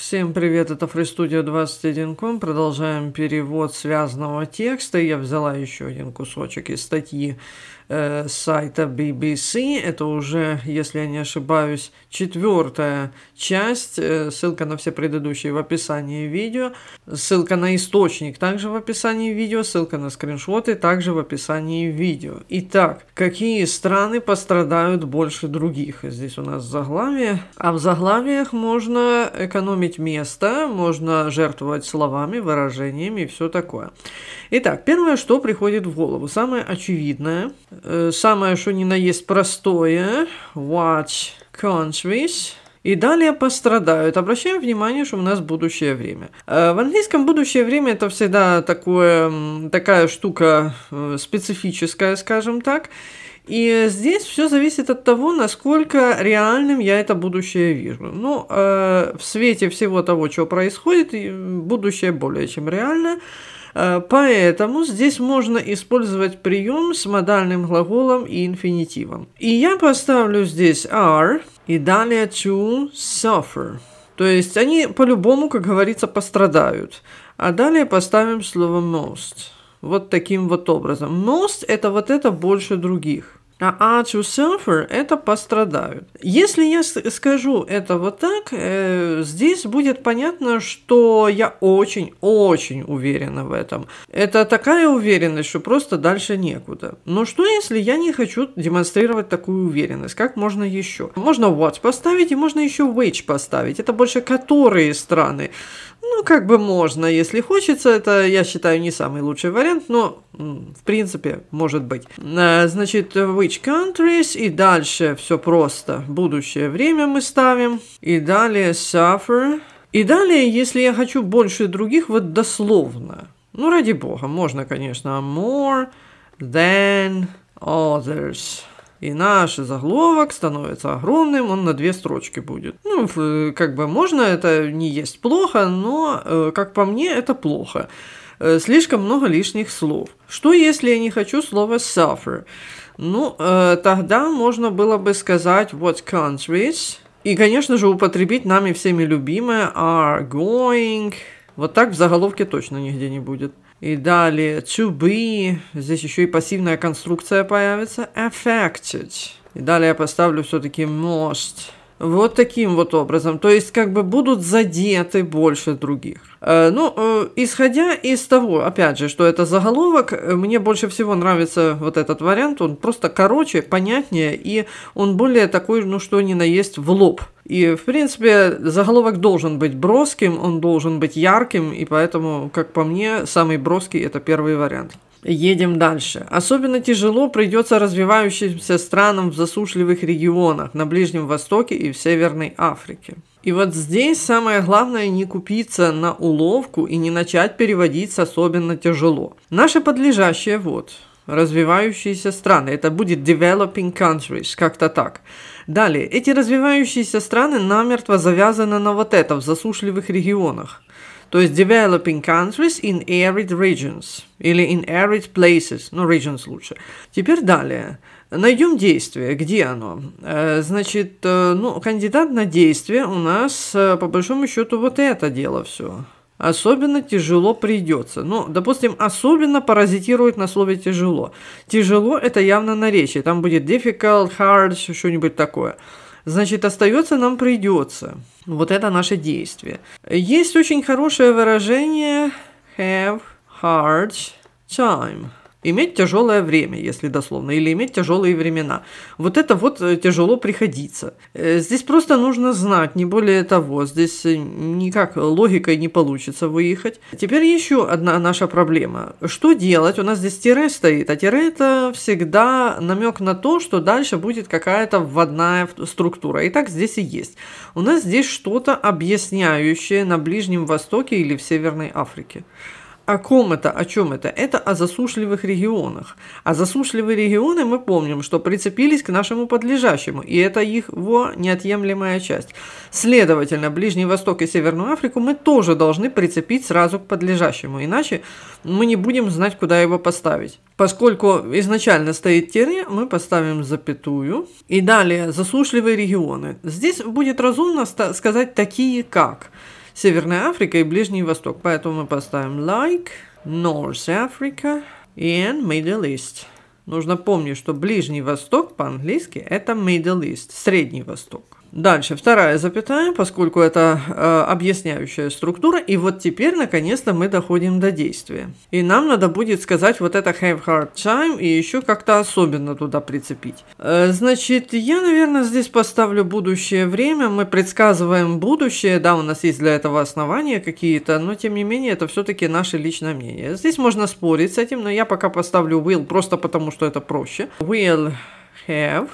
Всем привет, это FreeStudio 21.com. Продолжаем перевод связанного текста. Я взяла еще один кусочек из статьи э, сайта BBC. Это уже, если я не ошибаюсь, четвертая часть. Э, ссылка на все предыдущие в описании видео. Ссылка на источник также в описании видео. Ссылка на скриншоты также в описании видео. Итак, какие страны пострадают больше других? Здесь у нас заглавие. А в заглавиях можно экономить иметь место, можно жертвовать словами, выражениями и все такое. Итак, первое, что приходит в голову, самое очевидное, э, самое, что ни на есть простое, watch countries и далее пострадают. Обращаем внимание, что у нас будущее время. Э, в английском будущее время это всегда такое, такая штука э, специфическая, скажем так. И здесь все зависит от того, насколько реальным я это будущее вижу. Ну, э, в свете всего того, что происходит, будущее более чем реально. Э, поэтому здесь можно использовать прием с модальным глаголом и инфинитивом. И я поставлю здесь are и далее to suffer. То есть они по-любому, как говорится, пострадают. А далее поставим слово most. Вот таким вот образом. Most – это вот это больше других. А, а to suffer – это пострадают. Если я скажу это вот так, э, здесь будет понятно, что я очень-очень уверена в этом. Это такая уверенность, что просто дальше некуда. Но что, если я не хочу демонстрировать такую уверенность? Как можно еще? Можно what поставить и можно еще which поставить. Это больше которые страны. Ну, как бы можно, если хочется. Это, я считаю, не самый лучший вариант, но, в принципе, может быть. Э, значит, which countries, и дальше все просто. Будущее время мы ставим, и далее suffer. И далее, если я хочу больше других, вот дословно. Ну, ради бога, можно, конечно, more than others. И наш заголовок становится огромным, он на две строчки будет. Ну, э, как бы можно, это не есть плохо, но, э, как по мне, это плохо. Э, слишком много лишних слов. Что если я не хочу слова suffer? Ну, тогда можно было бы сказать what countries. И, конечно же, употребить нами всеми любимое are going. Вот так в заголовке точно нигде не будет. И далее to be. Здесь еще и пассивная конструкция появится. Affected. И далее я поставлю все-таки most. Вот таким вот образом. То есть как бы будут задеты больше других. Э, ну, э, исходя из того, опять же, что это заголовок, э, мне больше всего нравится вот этот вариант. Он просто короче, понятнее, и он более такой, ну что ни на есть, в лоб. И, в принципе, заголовок должен быть броским, он должен быть ярким, и поэтому, как по мне, самый броский – это первый вариант едем дальше. Особенно тяжело придется развивающимся странам в засушливых регионах, на Ближнем Востоке и в Северной Африке. И вот здесь самое главное не купиться на уловку и не начать переводить особенно тяжело. Наше подлежащее вот развивающиеся страны. Это будет developing countries, как-то так. Далее, эти развивающиеся страны намертво завязаны на вот это в засушливых регионах. То есть developing countries in arid regions или in arid places, ну regions лучше. Теперь далее. Найдем действие. Где оно? Э, значит, э, ну, кандидат на действие у нас, э, по большому счету, вот это дело все. Особенно тяжело придется. Ну, допустим, особенно паразитирует на слове тяжело. Тяжело – это явно наречие. Там будет difficult, hard, что-нибудь такое значит, остается нам придется. Вот это наше действие. Есть очень хорошее выражение have hard time – Иметь тяжелое время, если дословно, или иметь тяжелые времена. Вот это вот э, тяжело приходится. Э, здесь просто нужно знать, не более того. Здесь э, никак логикой не получится выехать. Теперь еще одна наша проблема. Что делать? У нас здесь тире стоит, а тире это всегда намек на то, что дальше будет какая-то вводная структура. И так здесь и есть. У нас здесь что-то объясняющее на Ближнем Востоке или в Северной Африке о ком это, о чем это? Это о засушливых регионах. А засушливые регионы, мы помним, что прицепились к нашему подлежащему, и это их во неотъемлемая часть. Следовательно, Ближний Восток и Северную Африку мы тоже должны прицепить сразу к подлежащему, иначе мы не будем знать, куда его поставить. Поскольку изначально стоит тире, мы поставим запятую. И далее засушливые регионы. Здесь будет разумно сказать такие как – Северная Африка и Ближний Восток. Поэтому мы поставим like, North Africa and Middle East. Нужно помнить, что Ближний Восток по-английски это Middle East, Средний Восток. Дальше, вторая запятая, поскольку это э, объясняющая структура. И вот теперь, наконец-то, мы доходим до действия. И нам надо будет сказать вот это have hard time и еще как-то особенно туда прицепить. Э, значит, я, наверное, здесь поставлю будущее время. Мы предсказываем будущее. Да, у нас есть для этого основания какие-то, но тем не менее, это все-таки наше личное мнение. Здесь можно спорить с этим, но я пока поставлю will просто потому, что это проще. Will have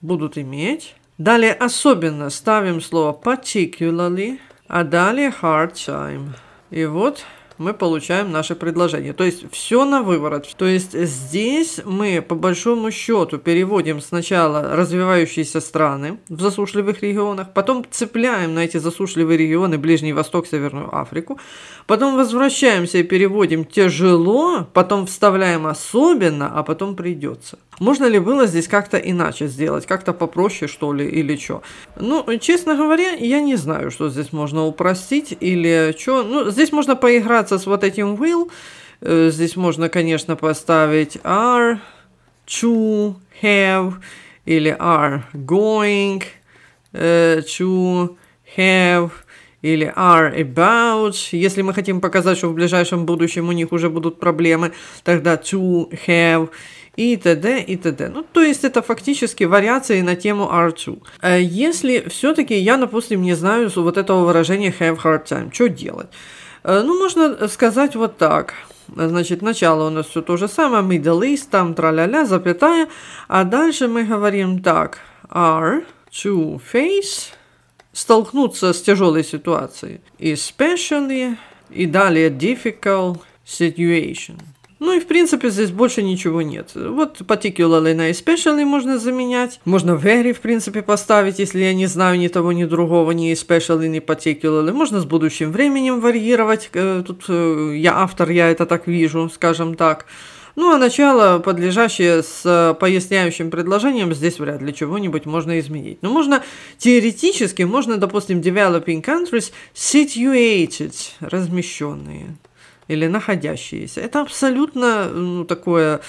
будут иметь Далее особенно ставим слово particularly, а далее hard time. И вот мы получаем наше предложение. То есть все на выворот. То есть здесь мы по большому счету переводим сначала развивающиеся страны в засушливых регионах, потом цепляем на эти засушливые регионы Ближний Восток, Северную Африку, потом возвращаемся и переводим тяжело, потом вставляем особенно, а потом придется. Можно ли было здесь как-то иначе сделать, как-то попроще что ли или что? Ну, честно говоря, я не знаю, что здесь можно упростить или что. Ну, здесь можно поиграться разобраться с вот этим will. Э, здесь можно, конечно, поставить are, to, have или are going э, to, have или are about. Если мы хотим показать, что в ближайшем будущем у них уже будут проблемы, тогда to, have и т.д. и т.д. Ну, то есть это фактически вариации на тему R2. Э, если все-таки я, допустим, не знаю вот этого выражения have hard time, что делать? Э, ну, можно сказать вот так. Значит, начало у нас все то же самое. Мы дались, там тра ля запятая. А дальше мы говорим так. Are to face. Столкнуться с тяжелой ситуацией. Especially. И далее difficult situation. Ну и в принципе здесь больше ничего нет. Вот particularly на especially можно заменять. Можно very в принципе поставить, если я не знаю ни того, ни другого, ни especially, ни particularly. Можно с будущим временем варьировать. Э, тут э, я автор, я это так вижу, скажем так. Ну а начало, подлежащее с э, поясняющим предложением, здесь вряд ли чего-нибудь можно изменить. Но можно, теоретически, можно, допустим, developing countries situated, размещенные или находящиеся. Это абсолютно ну, такое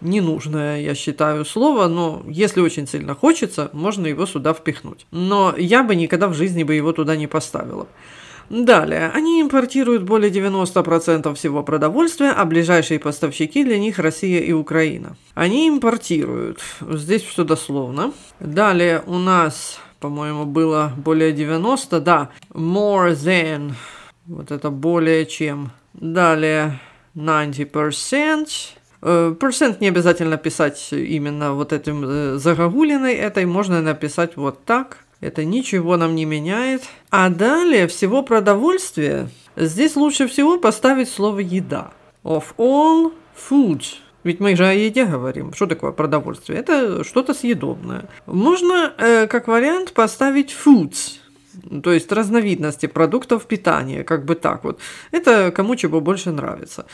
ненужное, я считаю, слово, но если очень сильно хочется, можно его сюда впихнуть. Но я бы никогда в жизни бы его туда не поставила. Далее, они импортируют более 90% всего продовольствия, а ближайшие поставщики для них Россия и Украина. Они импортируют, здесь все дословно. Далее у нас, по-моему, было более 90, да, more than, вот это более чем Далее 90%. Percent э, не обязательно писать именно вот этим э, загогулиной этой, можно написать вот так. Это ничего нам не меняет. А далее всего продовольствия. Здесь лучше всего поставить слово «еда». Of all food. Ведь мы же о еде говорим. Что такое продовольствие? Это что-то съедобное. Можно э, как вариант поставить foods то есть разновидности продуктов питания, как бы так вот. Это кому чего больше нравится.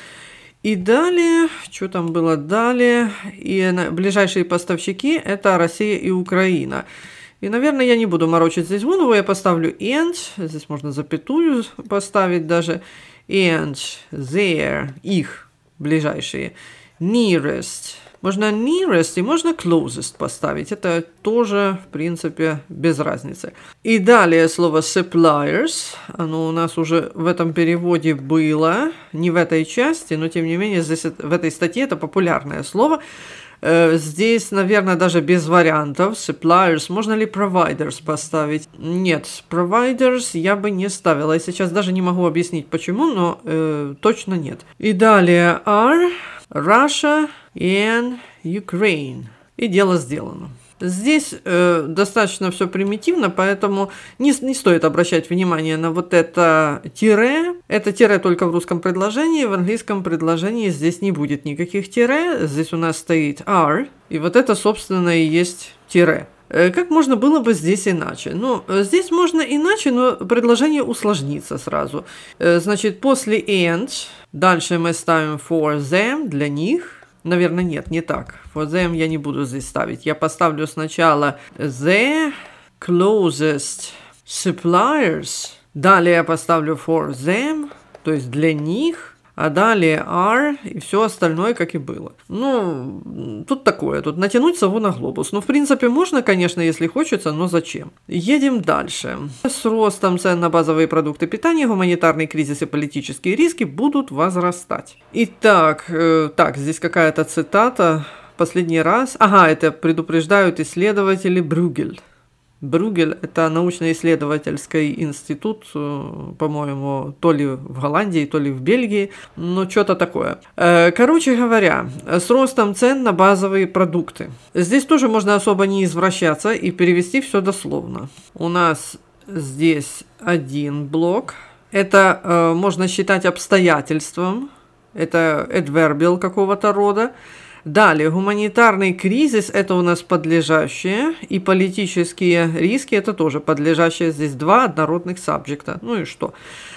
И далее, что там было далее, и ближайшие поставщики – это Россия и Украина. И, наверное, я не буду морочить здесь голову, я поставлю and, здесь можно запятую поставить даже, and, there их, ближайшие, nearest – можно nearest и можно closest поставить. Это тоже, в принципе, без разницы. И далее слово suppliers. Оно у нас уже в этом переводе было. Не в этой части, но тем не менее здесь в этой статье это популярное слово. Э, здесь, наверное, даже без вариантов. Suppliers. Можно ли providers поставить? Нет, providers я бы не ставила. Я сейчас даже не могу объяснить, почему, но э, точно нет. И далее are Russia, and Ukraine. И дело сделано. Здесь э, достаточно все примитивно, поэтому не, не стоит обращать внимание на вот это тире. Это тире только в русском предложении, в английском предложении здесь не будет никаких тире. Здесь у нас стоит are, и вот это, собственно, и есть тире. Э, как можно было бы здесь иначе? Ну, здесь можно иначе, но предложение усложнится сразу. Э, значит, после and дальше мы ставим for them, для них – Наверное, нет, не так. For them я не буду здесь ставить. Я поставлю сначала the closest suppliers. Далее я поставлю for them, то есть для них а далее R и все остальное, как и было. Ну, тут такое, тут натянуть сову на глобус. Ну, в принципе, можно, конечно, если хочется, но зачем? Едем дальше. С ростом цен на базовые продукты питания гуманитарный кризис и политические риски будут возрастать. Итак, э, так, здесь какая-то цитата последний раз. Ага, это предупреждают исследователи Брюгель. Бругель – это научно-исследовательский институт, э, по-моему, то ли в Голландии, то ли в Бельгии, но что-то такое. Э, короче говоря, с ростом цен на базовые продукты. Здесь тоже можно особо не извращаться и перевести все дословно. У нас здесь один блок. Это э, можно считать обстоятельством, это adverbial какого-то рода. Далее, гуманитарный кризис – это у нас подлежащее, и политические риски – это тоже подлежащее. Здесь два однородных сабжекта. Ну и что?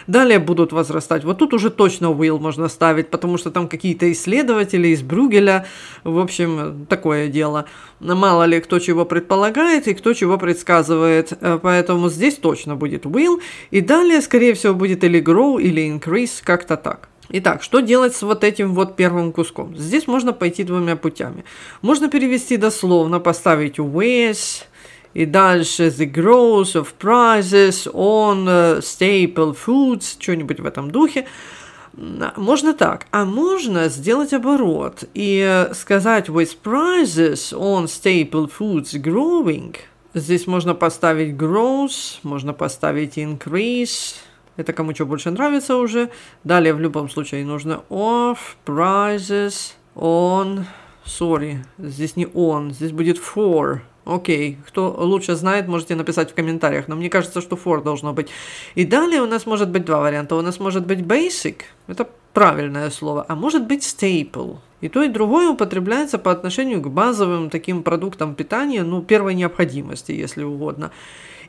Далее будут возрастать. Вот тут уже точно will можно ставить, потому что там какие-то исследователи из Брюгеля. В общем, такое дело. Мало ли кто чего предполагает и кто чего предсказывает. Э, поэтому здесь точно будет will. И далее, скорее всего, будет или grow, или increase, как-то так. Итак, что делать с вот этим вот первым куском? Здесь можно пойти двумя путями. Можно перевести дословно, поставить with, и дальше the growth of prices on э, staple foods, что-нибудь в этом духе. Можно так, а можно сделать оборот и э, сказать with prices on staple foods growing. Здесь можно поставить growth, можно поставить increase, это кому что больше нравится уже. Далее в любом случае нужно off, prices, on. Sorry, здесь не on, здесь будет for. Окей, okay. кто лучше знает, можете написать в комментариях, но мне кажется, что for должно быть. И далее у нас может быть два варианта. У нас может быть basic, это правильное слово, а может быть staple. И то, и другое употребляется по отношению к базовым таким продуктам питания, ну, первой необходимости, если угодно.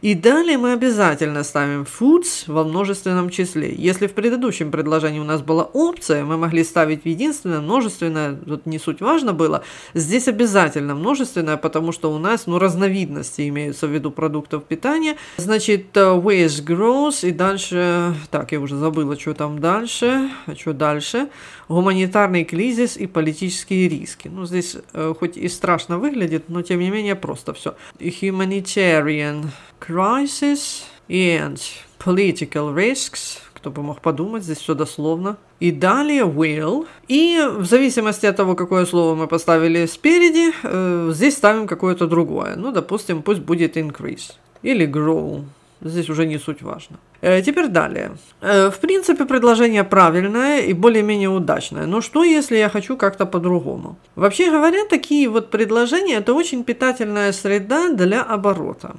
И далее мы обязательно ставим foods во множественном числе. Если в предыдущем предложении у нас была опция, мы могли ставить в единственное, множественное, тут не суть важно было. Здесь обязательно множественное, потому что у нас ну, разновидности имеются в виду продуктов питания. Значит, waste grows и дальше... Так, я уже забыла, что там дальше. А что дальше? Гуманитарный кризис и политические риски. Ну, здесь э, хоть и страшно выглядит, но тем не менее просто все. Humanitarian crisis and political risks. Кто бы мог подумать, здесь все дословно. И далее will. И в зависимости от того, какое слово мы поставили спереди, э, здесь ставим какое-то другое. Ну, допустим, пусть будет increase или grow. Здесь уже не суть важно. Э, теперь далее. Э, в принципе, предложение правильное и более-менее удачное. Но что, если я хочу как-то по-другому? Вообще говоря, такие вот предложения – это очень питательная среда для оборота.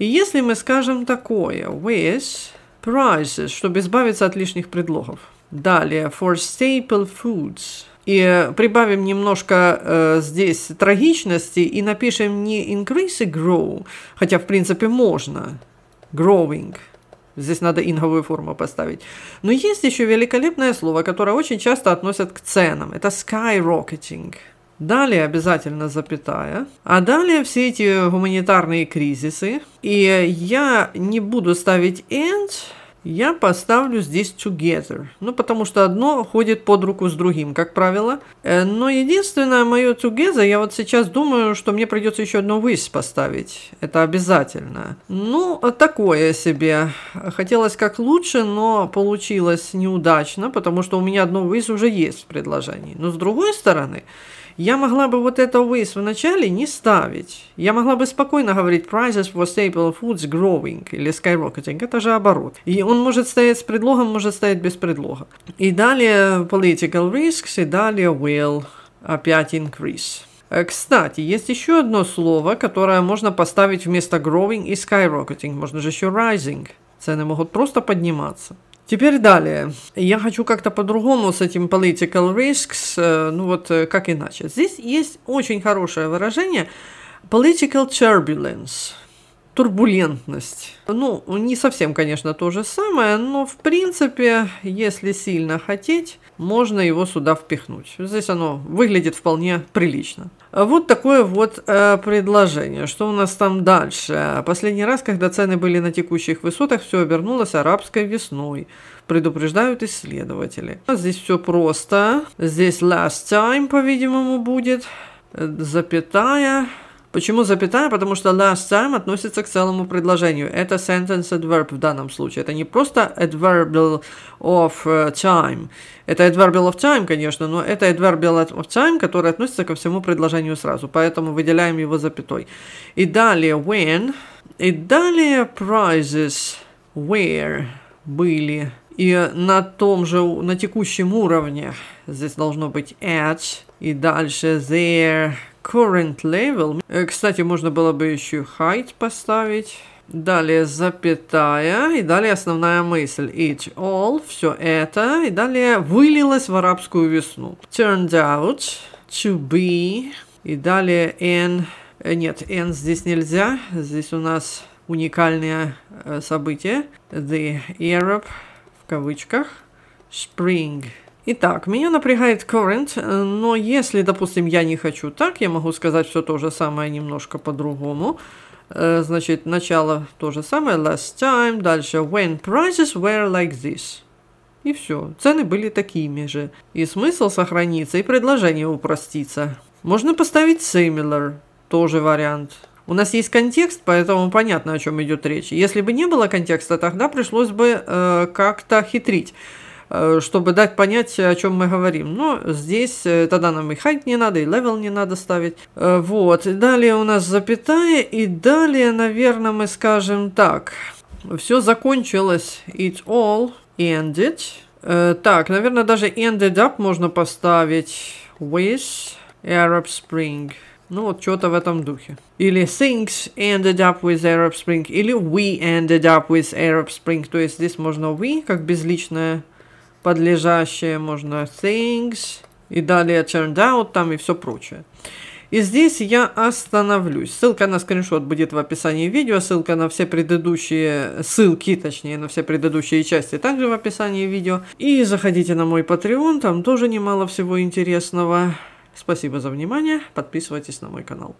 И если мы скажем такое with prices, чтобы избавиться от лишних предлогов. Далее, for staple foods – и прибавим немножко э, здесь трагичности и напишем не increase и grow, хотя в принципе можно, growing. Здесь надо инговую форму поставить. Но есть еще великолепное слово, которое очень часто относят к ценам. Это skyrocketing. Далее обязательно запятая. А далее все эти гуманитарные кризисы. И я не буду ставить end, я поставлю здесь together, ну потому что одно ходит под руку с другим, как правило. Э, но единственное мое together, я вот сейчас думаю, что мне придется еще одно with поставить, это обязательно. Ну, такое себе. Хотелось как лучше, но получилось неудачно, потому что у меня одно with уже есть в предложении. Но с другой стороны, я могла бы вот это «with» в начале не ставить. Я могла бы спокойно говорить «prices for staple foods growing» или «skyrocketing». Это же оборот. И он может стоять с предлогом, может стоять без предлога. И далее «political risks», и далее «will» опять «increase». Э, кстати, есть еще одно слово, которое можно поставить вместо growing и skyrocketing. Можно же еще rising. Цены могут просто подниматься. Теперь далее. Я хочу как-то по-другому с этим political risks, э, ну вот э, как иначе. Здесь есть очень хорошее выражение political turbulence – турбулентность. Ну, не совсем, конечно, то же самое, но в принципе, если сильно хотеть, можно его сюда впихнуть. Здесь оно выглядит вполне прилично. Вот такое вот э, предложение. Что у нас там дальше? Последний раз, когда цены были на текущих высотах, все обернулось арабской весной. Предупреждают исследователи. А здесь все просто. Здесь last time, по-видимому, будет. Запятая. Почему запятая? Потому что last time относится к целому предложению. Это sentence adverb в данном случае. Это не просто adverbial of э, time. Это adverbial of time, конечно, но это adverbial of time, который относится ко всему предложению сразу. Поэтому выделяем его запятой. И далее when. И далее prizes where были. И на том же, на текущем уровне здесь должно быть at. И дальше there current level. Э, кстати, можно было бы еще height поставить. Далее запятая, и далее основная мысль. It all, все это, и далее вылилось в арабскую весну. Turned out, to be, и далее n. Э, нет, n здесь нельзя, здесь у нас уникальное э, событие. The Arab, в кавычках, spring. Итак, меня напрягает current, э, но если, допустим, я не хочу так, я могу сказать все то же самое немножко по-другому. Э, значит, начало то же самое, last time, дальше when prices were like this. И все, цены были такими же. И смысл сохранится, и предложение упростится. Можно поставить similar, тоже вариант. У нас есть контекст, поэтому понятно, о чем идет речь. Если бы не было контекста, тогда пришлось бы э, как-то хитрить. Э, чтобы дать понять, о чем мы говорим. Но здесь э, тогда нам и хайт не надо, и левел не надо ставить. Э, вот. Далее у нас запятая, и далее, наверное, мы скажем так. Все закончилось. It all ended. Так, наверное, даже ended up можно поставить with Arab Spring. Ну, вот что-то в этом духе. Или things ended up with Arab Spring, или we ended up with Arab Spring. То есть здесь можно we, как безличное подлежащее можно things и далее turned out там и все прочее. И здесь я остановлюсь. Ссылка на скриншот будет в описании видео, ссылка на все предыдущие, ссылки, точнее, на все предыдущие части также в описании видео. И заходите на мой Patreon, там тоже немало всего интересного. Спасибо за внимание, подписывайтесь на мой канал.